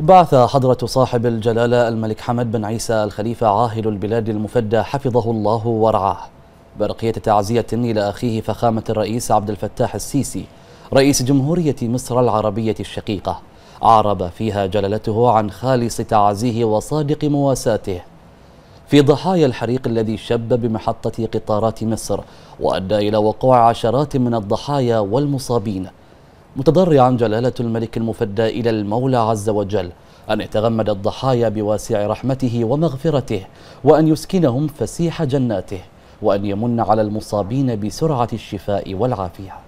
بعث حضرة صاحب الجلالة الملك حمد بن عيسى الخليفة عاهل البلاد المفدى حفظه الله ورعاه برقية تعزية إلى أخيه فخامة الرئيس عبد الفتاح السيسي رئيس جمهورية مصر العربية الشقيقة عرب فيها جلالته عن خالص تعزيه وصادق مواساته في ضحايا الحريق الذي شب بمحطة قطارات مصر وأدى إلى وقوع عشرات من الضحايا والمصابين متضرعا جلالة الملك المفدى إلى المولى عز وجل أن يتغمد الضحايا بواسع رحمته ومغفرته وأن يسكنهم فسيح جناته وأن يمن على المصابين بسرعة الشفاء والعافية